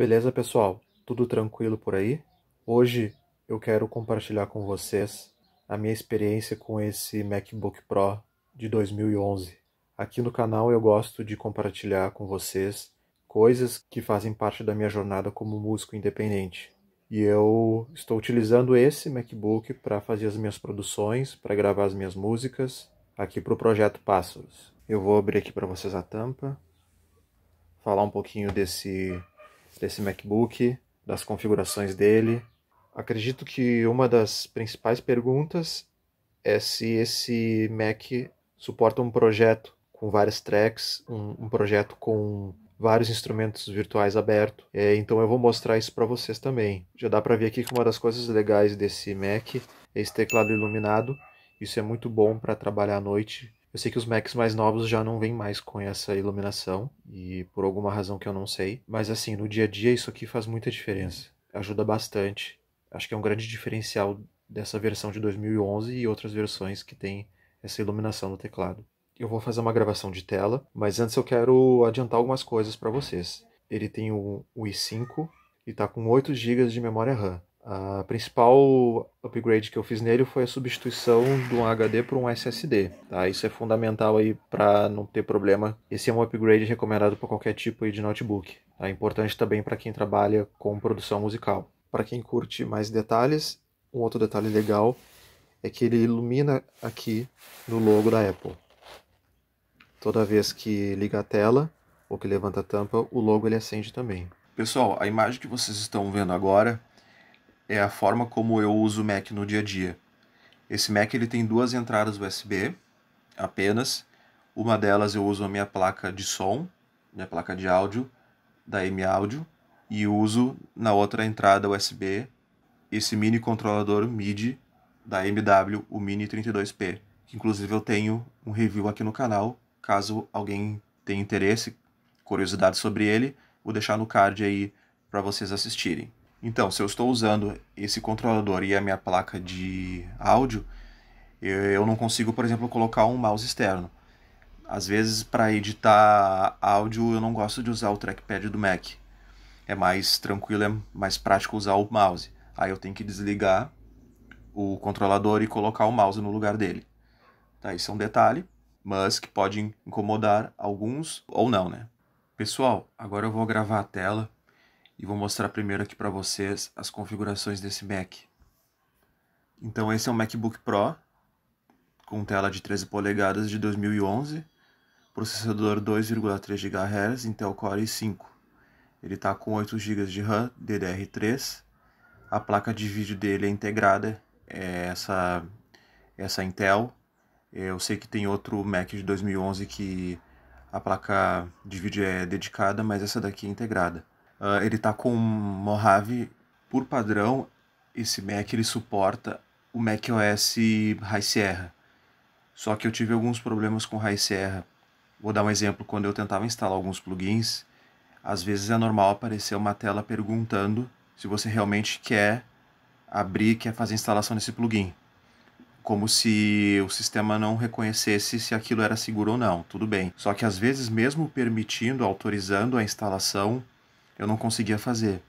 Beleza, pessoal? Tudo tranquilo por aí? Hoje eu quero compartilhar com vocês a minha experiência com esse MacBook Pro de 2011. Aqui no canal eu gosto de compartilhar com vocês coisas que fazem parte da minha jornada como músico independente. E eu estou utilizando esse MacBook para fazer as minhas produções, para gravar as minhas músicas, aqui para o projeto Pássaros. Eu vou abrir aqui para vocês a tampa, falar um pouquinho desse desse MacBook, das configurações dele. Acredito que uma das principais perguntas é se esse Mac suporta um projeto com várias tracks, um, um projeto com vários instrumentos virtuais aberto. É, então eu vou mostrar isso para vocês também. Já dá para ver aqui que uma das coisas legais desse Mac é esse teclado iluminado. Isso é muito bom para trabalhar à noite eu sei que os Macs mais novos já não vêm mais com essa iluminação, e por alguma razão que eu não sei, mas assim, no dia a dia isso aqui faz muita diferença. Ajuda bastante. Acho que é um grande diferencial dessa versão de 2011 e outras versões que tem essa iluminação no teclado. Eu vou fazer uma gravação de tela, mas antes eu quero adiantar algumas coisas para vocês. Ele tem o, i5 e está com 8 GB de memória RAM. A principal upgrade que eu fiz nele foi a substituição de um HD por um SSD. Tá? Isso é fundamental aí para não ter problema. Esse é um upgrade recomendado para qualquer tipo de notebook. É tá? importante também para quem trabalha com produção musical. Para quem curte mais detalhes, um outro detalhe legal é que ele ilumina aqui no logo da Apple. Toda vez que liga a tela ou que levanta a tampa, o logo ele acende também. Pessoal, a imagem que vocês estão vendo agora é a forma como eu uso o Mac no dia a dia. Esse Mac ele tem duas entradas USB apenas. Uma delas eu uso a minha placa de som, minha placa de áudio da M Audio e uso na outra entrada USB esse mini controlador MIDI da MW, o Mini 32P, que inclusive eu tenho um review aqui no canal, caso alguém tenha interesse, curiosidade sobre ele, vou deixar no card aí para vocês assistirem. Então, se eu estou usando esse controlador e a minha placa de áudio, eu não consigo, por exemplo, colocar um mouse externo. Às vezes, para editar áudio, eu não gosto de usar o trackpad do Mac. É mais tranquilo, é mais prático usar o mouse. Aí eu tenho que desligar o controlador e colocar o mouse no lugar dele. Tá, isso é um detalhe, mas que pode incomodar alguns ou não, né? Pessoal, agora eu vou gravar a tela e vou mostrar primeiro aqui para vocês as configurações desse Mac. Então esse é um MacBook Pro com tela de 13 polegadas de 2011, processador 2,3 GHz, Intel Core i5. Ele está com 8 GB de RAM DDR3. A placa de vídeo dele é integrada, é essa, essa Intel. Eu sei que tem outro Mac de 2011 que a placa de vídeo é dedicada, mas essa daqui é integrada. Uh, ele está com Mojave por padrão. Esse Mac ele suporta o Mac OS High Sierra. Só que eu tive alguns problemas com High Sierra. Vou dar um exemplo. Quando eu tentava instalar alguns plugins, às vezes é normal aparecer uma tela perguntando se você realmente quer abrir, quer fazer a instalação desse plugin. Como se o sistema não reconhecesse se aquilo era seguro ou não, tudo bem. Só que às vezes, mesmo permitindo, autorizando a instalação, eu não conseguia fazer.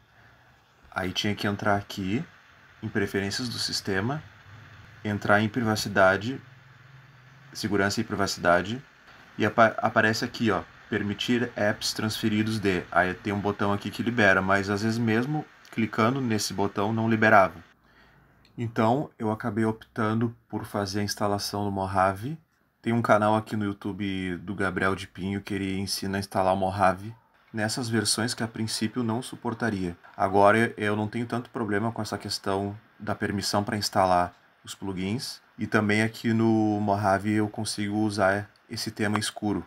Aí tinha que entrar aqui, em preferências do sistema, entrar em privacidade, segurança e privacidade, e apa aparece aqui, ó, permitir apps transferidos de. Aí tem um botão aqui que libera, mas às vezes mesmo clicando nesse botão não liberava. Então eu acabei optando por fazer a instalação do Mojave. Tem um canal aqui no YouTube do Gabriel de Pinho que ele ensina a instalar o Mojave nessas versões que a princípio não suportaria. Agora eu não tenho tanto problema com essa questão da permissão para instalar os plugins e também aqui no Mojave eu consigo usar esse tema escuro.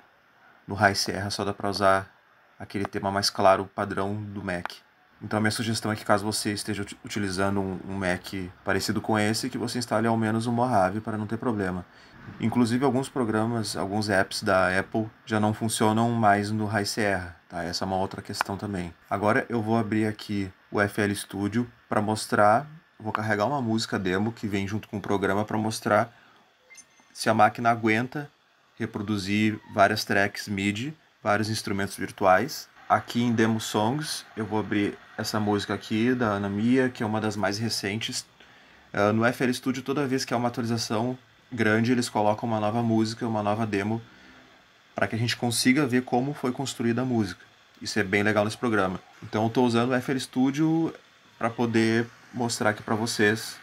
No High Sierra só dá para usar aquele tema mais claro padrão do Mac. Então a minha sugestão é que caso você esteja utilizando um Mac parecido com esse, que você instale ao menos um Mojave para não ter problema. Inclusive alguns programas, alguns apps da Apple já não funcionam mais no High Sierra, tá? Essa é uma outra questão também. Agora eu vou abrir aqui o FL Studio para mostrar, vou carregar uma música demo que vem junto com o programa para mostrar se a máquina aguenta reproduzir várias tracks MIDI, vários instrumentos virtuais aqui em Demo Songs, eu vou abrir essa música aqui da Ana Mia, que é uma das mais recentes. Uh, no FL Studio, toda vez que há uma atualização grande, eles colocam uma nova música, uma nova demo, para que a gente consiga ver como foi construída a música. Isso é bem legal nesse programa. Então, eu estou usando o FL Studio para poder mostrar aqui para vocês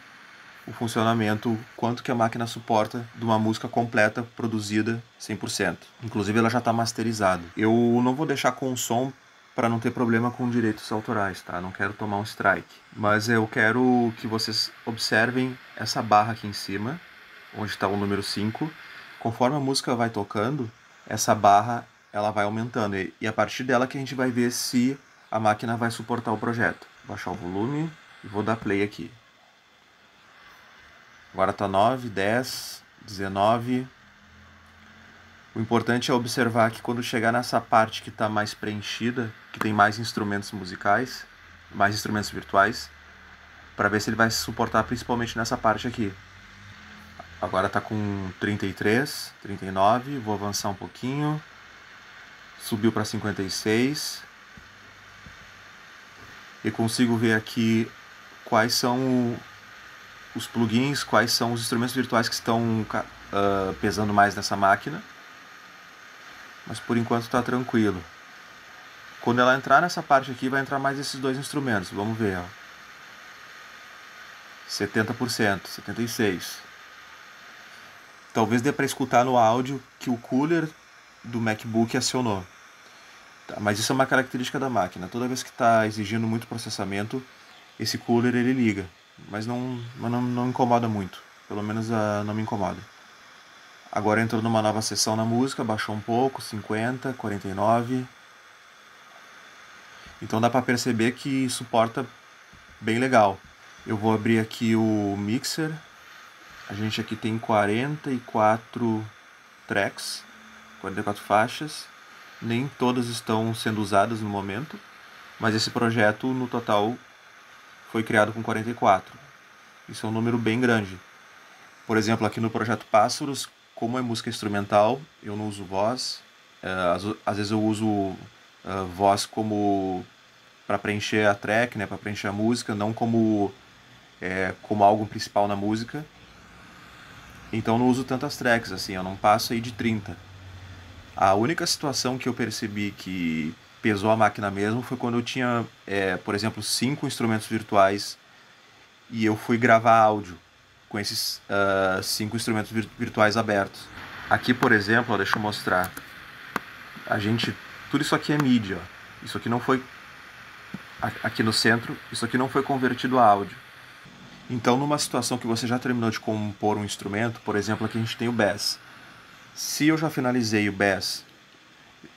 o funcionamento, quanto que a máquina suporta de uma música completa, produzida 100%. Inclusive ela já está masterizada. Eu não vou deixar com o som para não ter problema com direitos autorais, tá? Não quero tomar um strike. Mas eu quero que vocês observem essa barra aqui em cima, onde está o número 5. Conforme a música vai tocando, essa barra ela vai aumentando. E, é a partir dela que a gente vai ver se a máquina vai suportar o projeto. Vou baixar o volume e vou dar play aqui. Agora está 9, 10, 19. O importante é observar que quando chegar nessa parte que está mais preenchida, que tem mais instrumentos musicais, mais instrumentos virtuais, para ver se ele vai se suportar principalmente nessa parte aqui. Agora está com 33, 39, vou avançar um pouquinho. Subiu para 56. E consigo ver aqui quais são os plugins, quais são os instrumentos virtuais que estão uh, pesando mais nessa máquina. Mas por enquanto está tranquilo. Quando ela entrar nessa parte aqui, vai entrar mais esses dois instrumentos. Vamos ver. Ó. 70%, 76%. Talvez dê para escutar no áudio que o cooler do MacBook acionou. Tá, mas isso é uma característica da máquina. Toda vez que está exigindo muito processamento, esse cooler ele liga. Mas não, mas não, não incomoda muito. Pelo menos uh, não me incomoda. Agora entrou numa nova sessão na música, baixou um pouco, 50, 49. Então dá para perceber que suporta bem legal. Eu vou abrir aqui o mixer. A gente aqui tem 44 tracks, 44 faixas. Nem todas estão sendo usadas no momento, mas esse projeto no total foi criado com 44. Isso é um número bem grande. Por exemplo, aqui no Projeto Pássaros, como é música instrumental, eu não uso voz. É, às, vezes eu uso é, voz como para preencher a track, né, para preencher a música, não como é, como algo principal na música. Então não uso tantas tracks assim, eu não passo aí de 30. A única situação que eu percebi que pesou a máquina mesmo foi quando eu tinha, é, por exemplo, cinco instrumentos virtuais e eu fui gravar áudio com esses uh, cinco instrumentos virtuais abertos. Aqui, por exemplo, ó, deixa eu mostrar. A gente, tudo isso aqui é mídia. Isso aqui não foi aqui no centro, isso aqui não foi convertido a áudio. Então, numa situação que você já terminou de compor um instrumento, por exemplo, aqui a gente tem o bass. Se eu já finalizei o bass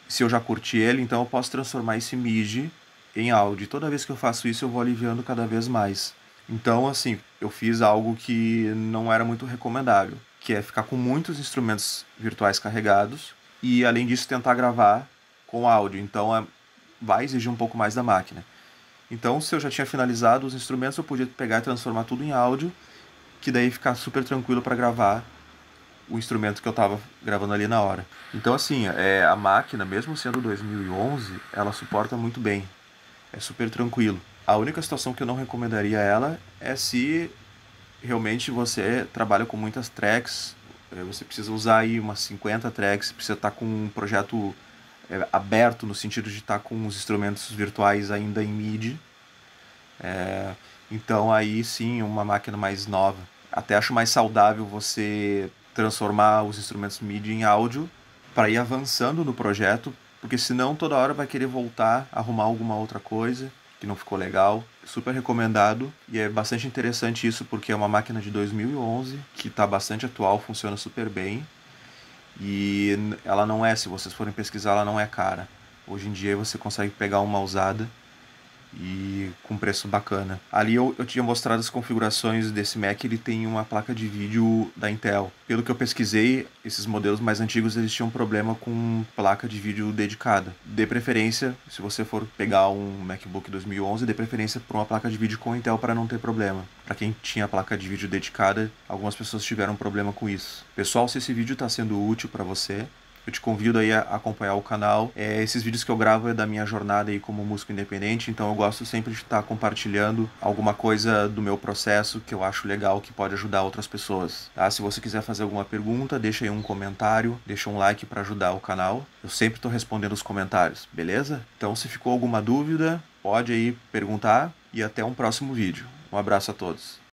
se eu já curti ele, então eu posso transformar esse MIDI em áudio. Toda vez que eu faço isso, eu vou aliviando cada vez mais. Então, assim, eu fiz algo que não era muito recomendável, que é ficar com muitos instrumentos virtuais carregados e, além disso, tentar gravar com áudio. Então, é... vai exigir um pouco mais da máquina. Então, se eu já tinha finalizado os instrumentos, eu podia pegar e transformar tudo em áudio, que daí ficar super tranquilo para gravar o instrumento que eu estava gravando ali na hora. Então, assim, é, a máquina, mesmo sendo 2011, ela suporta muito bem. É super tranquilo. A única situação que eu não recomendaria ela é se realmente você trabalha com muitas tracks, é, você precisa usar aí umas 50 tracks, precisa estar tá com um projeto é, aberto no sentido de estar tá com os instrumentos virtuais ainda em MIDI. É, então aí sim, uma máquina mais nova. Até acho mais saudável você transformar os instrumentos MIDI em áudio para ir avançando no projeto, porque senão toda hora vai querer voltar, arrumar alguma outra coisa que não ficou legal. Super recomendado e é bastante interessante isso porque é uma máquina de 2011 que está bastante atual, funciona super bem e ela não é, se vocês forem pesquisar, ela não é cara. Hoje em dia você consegue pegar uma usada e com preço bacana. Ali eu, eu tinha mostrado as configurações desse Mac, ele tem uma placa de vídeo da Intel. Pelo que eu pesquisei, esses modelos mais antigos eles tinham problema com placa de vídeo dedicada. De preferência, se você for pegar um MacBook 2011, de preferência para uma placa de vídeo com Intel para não ter problema. Para quem tinha placa de vídeo dedicada, algumas pessoas tiveram problema com isso. Pessoal, se esse vídeo está sendo útil para você, eu te convido aí a acompanhar o canal. É, esses vídeos que eu gravo é da minha jornada aí como músico independente, então eu gosto sempre de estar tá compartilhando alguma coisa do meu processo que eu acho legal que pode ajudar outras pessoas. Tá? Se você quiser fazer alguma pergunta, deixa aí um comentário, deixa um like para ajudar o canal. Eu sempre estou respondendo os comentários, beleza? Então se ficou alguma dúvida, pode aí perguntar e até um próximo vídeo. Um abraço a todos.